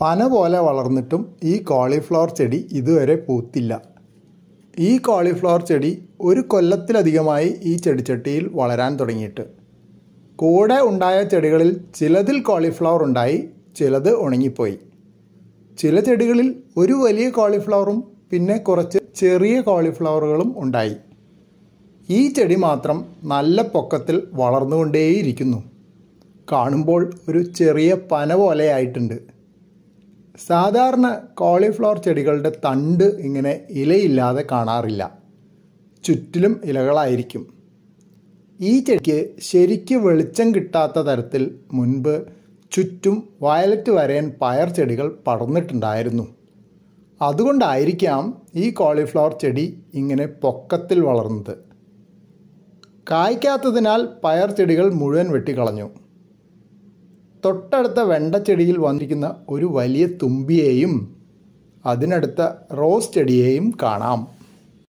പന പോലെ വളർന്നിട്ടും ഈ കോളിഫ്ലവർ ചെടി ഇതുവരെ പൂത്തില്ല ഈ കോളിഫ്ലവർ ചെടി ഒരു കൊല്ലത്തിലധികമായി ഈ ചെടിച്ചട്ടിയിൽ വളരാൻ തുടങ്ങിയിട്ട് കൂടെ ഉണ്ടായ ചെടികളിൽ ചിലതിൽ കോളിഫ്ലവർ ഉണ്ടായി ചിലത് ഉണങ്ങിപ്പോയി ചില ചെടികളിൽ ഒരു വലിയ കോളിഫ്ലവറും പിന്നെ കുറച്ച് ചെറിയ കോളിഫ്ലവറുകളും ഉണ്ടായി ഈ ചെടി മാത്രം നല്ല പൊക്കത്തിൽ വളർന്നുകൊണ്ടേയിരിക്കുന്നു കാണുമ്പോൾ ഒരു ചെറിയ പന പോലെയായിട്ടുണ്ട് സാധാരണ കോളിഫ്ലവർ ചെടികളുടെ തണ്ട് ഇങ്ങനെ ഇലയില്ലാതെ കാണാറില്ല ചുറ്റിലും ഇലകളായിരിക്കും ഈ ചെടിക്ക് ശരിക്ക് വെളിച്ചം കിട്ടാത്ത തരത്തിൽ മുൻപ് ചുറ്റും വയലറ്റ് വരയൻ പയർ ചെടികൾ പടർന്നിട്ടുണ്ടായിരുന്നു അതുകൊണ്ടായിരിക്കാം ഈ കോളിഫ്ലവർ ചെടി ഇങ്ങനെ പൊക്കത്തിൽ വളർന്നത് കായ്ക്കാത്തതിനാൽ പയർ ചെടികൾ മുഴുവൻ വെട്ടിക്കളഞ്ഞു തൊട്ടടുത്ത വെണ്ടച്ചെടിയിൽ വന്നിരിക്കുന്ന ഒരു വലിയ തുമ്പിയെയും അതിനടുത്ത റോസ് ചെടിയെയും കാണാം